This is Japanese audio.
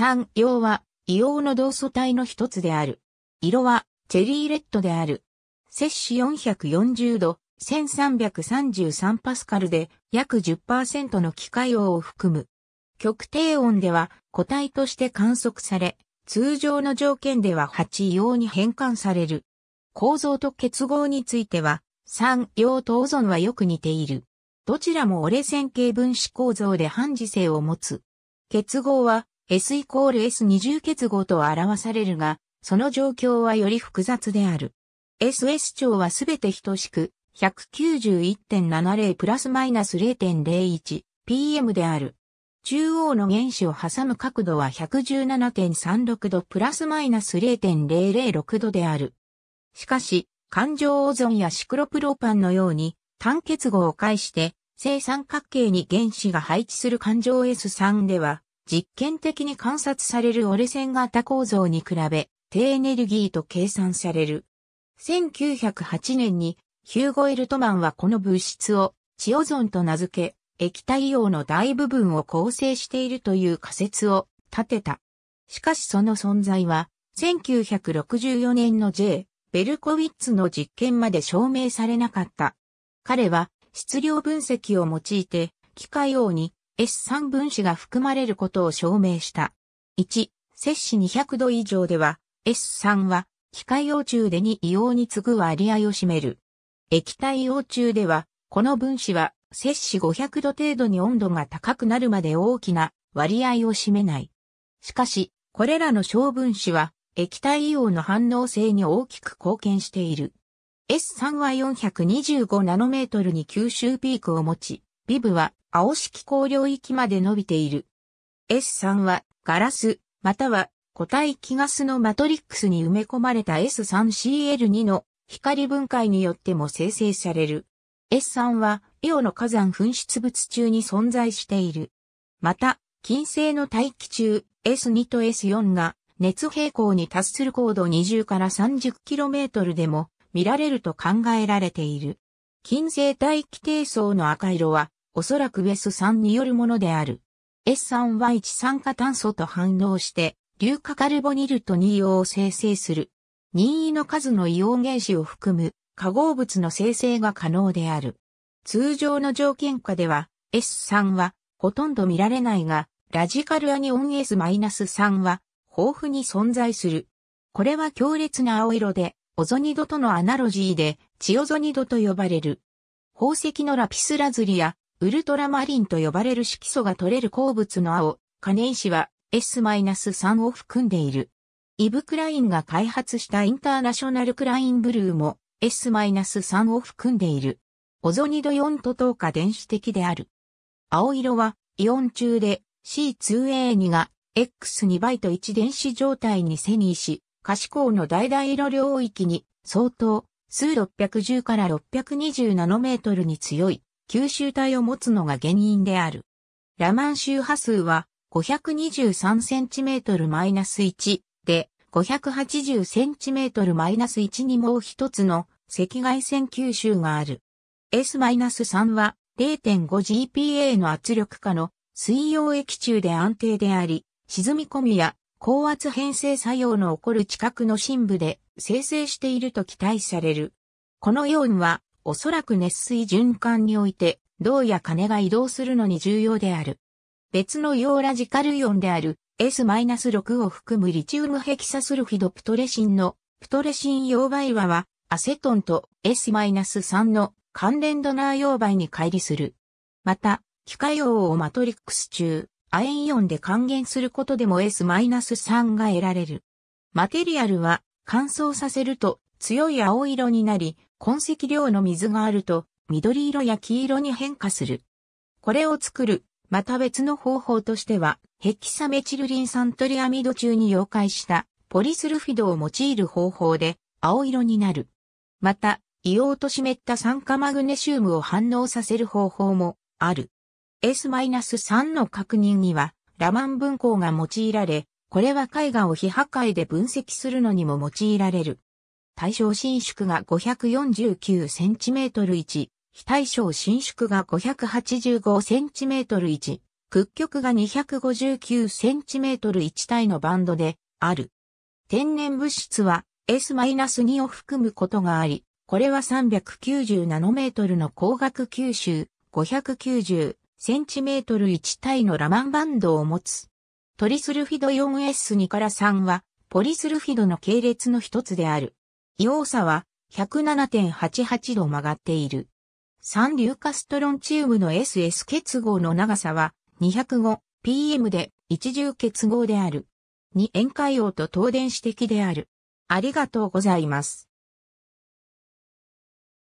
三硫黄は、硫黄の同素体の一つである。色は、チェリーレッドである。摂氏440度、1333パスカルで、約10%の機械王を含む。極低音では、個体として観測され、通常の条件では8硫黄に変換される。構造と結合については、三硫黄とオゾンはよく似ている。どちらも折れ線形分子構造で半磁性を持つ。結合は S イコール S 二重結合と表されるが、その状況はより複雑である。SS 長はすべて等しく、191.70プラスマイナス 0.01pm である。中央の原子を挟む角度は117.36度プラスマイナス0.006度である。しかし、環状オゾンやシクロプロパンのように単結合を介して正三角形に原子が配置する環状 S3 では実験的に観察される折れ線型構造に比べ、低エネルギーと計算される。1908年にヒューゴ・エルトマンはこの物質をチオゾンと名付け、液体用の大部分を構成しているという仮説を立てた。しかしその存在は、1964年の J. ベルコウィッツの実験まで証明されなかった。彼は質量分析を用いて、機械用に S3 分子が含まれることを証明した。1、摂氏200度以上では、S3 は、機械用中でに硫黄に次ぐ割合を占める。液体用中では、この分子は、摂氏500度程度に温度が高くなるまで大きな割合を占めない。しかし、これらの小分子は、液体硫黄の反応性に大きく貢献している。S3 は425ナノメートルに吸収ピークを持ち、ビブは青色光領域まで伸びている。S3 はガラス、または固体気ガスのマトリックスに埋め込まれた S3CL2 の光分解によっても生成される。S3 はイオの火山噴出物中に存在している。また、金星の大気中 S2 と S4 が熱平行に達する高度20から 30km でも見られると考えられている。金星大気低層の赤色はおそらくウェス酸によるものである。S 酸は一酸化炭素と反応して、硫化カルボニルと2葉を生成する。任意の数のイオン原子を含む化合物の生成が可能である。通常の条件下では S 酸はほとんど見られないが、ラジカルアニオン S-3 は豊富に存在する。これは強烈な青色で、オゾニドとのアナロジーで、チオゾニドと呼ばれる。宝石のラピスラズリやウルトラマリンと呼ばれる色素が取れる鉱物の青、可燃子は S-3 を含んでいる。イブ・クラインが開発したインターナショナル・クラインブルーも S-3 を含んでいる。オゾニド4と等価電子的である。青色はイオン中で C2A2 が X2 倍と1電子状態に遷移し、可視光の大々色領域に相当数610から620ナノメートルに強い吸収体を持つのが原因である。ラマン周波数は 523cm-1 で 580cm-1 にもう一つの赤外線吸収がある。S-3 は 0.5GPa の圧力下の水溶液中で安定であり、沈み込みや高圧変成作用の起こる近くの深部で生成していると期待される。このイオンはおそらく熱水循環において、銅や金が移動するのに重要である。別のヨーラジカルイオンである S-6 を含むリチウムヘキサスルフィドプトレシンのプトレシン溶媒和はアセトンと S-3 の関連ドナー溶媒に乖離する。また、機械用をマトリックス中、亜鉛イオンで還元することでも S-3 が得られる。マテリアルは乾燥させると強い青色になり、痕跡量の水があると、緑色や黄色に変化する。これを作る、また別の方法としては、ヘキサメチルリン酸トリアミド中に溶解したポリスルフィドを用いる方法で青色になる。また、硫黄と湿った酸化マグネシウムを反応させる方法もある。S-3 の確認には、ラマン分光が用いられ、これは絵画を非破壊で分析するのにも用いられる。対象伸縮が 549cm1、非対象伸縮が 585cm1、屈曲が 259cm1 体のバンドである。天然物質は S-2 を含むことがあり、これは390ナノメートルの光学吸収 590cm1 体のラマンバンドを持つ。トリスルフィド 4S2 から3はポリスルフィドの系列の一つである。硫差は107.88度曲がっている。三硫化ストロンチウムの SS 結合の長さは 205pm で一重結合である。二塩化硫と等電子的である。ありがとうございます。